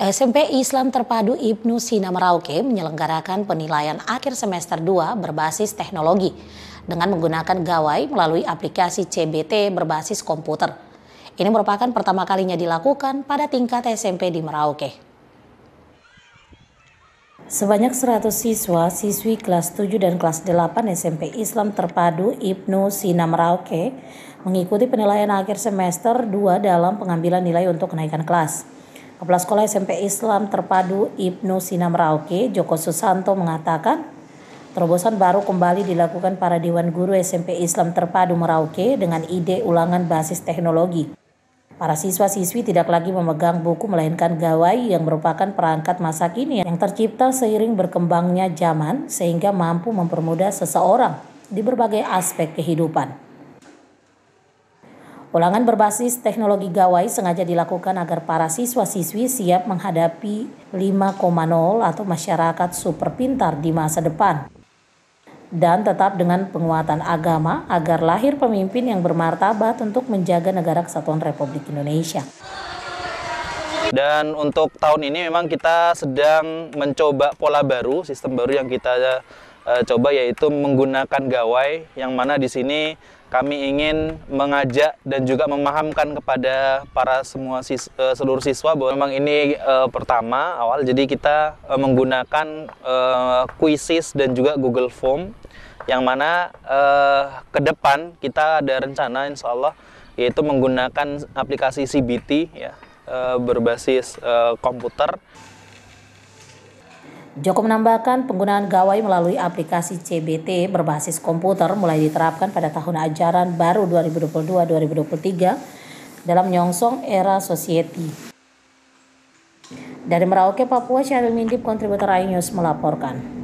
SMP Islam Terpadu Ibnu Sina Merauke menyelenggarakan penilaian akhir semester 2 berbasis teknologi dengan menggunakan gawai melalui aplikasi CBT berbasis komputer. Ini merupakan pertama kalinya dilakukan pada tingkat SMP di Merauke. Sebanyak 100 siswa, siswi kelas 7 dan kelas 8 SMP Islam Terpadu Ibnu Sina Merauke mengikuti penilaian akhir semester 2 dalam pengambilan nilai untuk kenaikan kelas. Kepala Sekolah SMP Islam Terpadu Ibnu Sina Merauke, Joko Susanto mengatakan, terobosan baru kembali dilakukan para Dewan Guru SMP Islam Terpadu Merauke dengan ide ulangan basis teknologi. Para siswa-siswi tidak lagi memegang buku melainkan gawai yang merupakan perangkat masa kini yang tercipta seiring berkembangnya zaman sehingga mampu mempermudah seseorang di berbagai aspek kehidupan. Ulangan berbasis teknologi gawai sengaja dilakukan agar para siswa-siswi siap menghadapi 5.0 atau masyarakat super pintar di masa depan. Dan tetap dengan penguatan agama agar lahir pemimpin yang bermartabat untuk menjaga negara kesatuan Republik Indonesia. Dan untuk tahun ini memang kita sedang mencoba pola baru, sistem baru yang kita e, coba yaitu menggunakan gawai yang mana di sini kami ingin mengajak dan juga memahamkan kepada para semua sis, e, seluruh siswa bahwa memang ini e, pertama awal jadi kita e, menggunakan e, kuisis dan juga Google Form yang mana e, ke depan kita ada rencana insya Allah yaitu menggunakan aplikasi CBT ya berbasis komputer Joko menambahkan penggunaan gawai melalui aplikasi CBT berbasis komputer mulai diterapkan pada tahun ajaran baru 2022-2023 dalam nyongsong era society. Dari Merauke, Papua, Syahril Mindip, kontributor iNews melaporkan.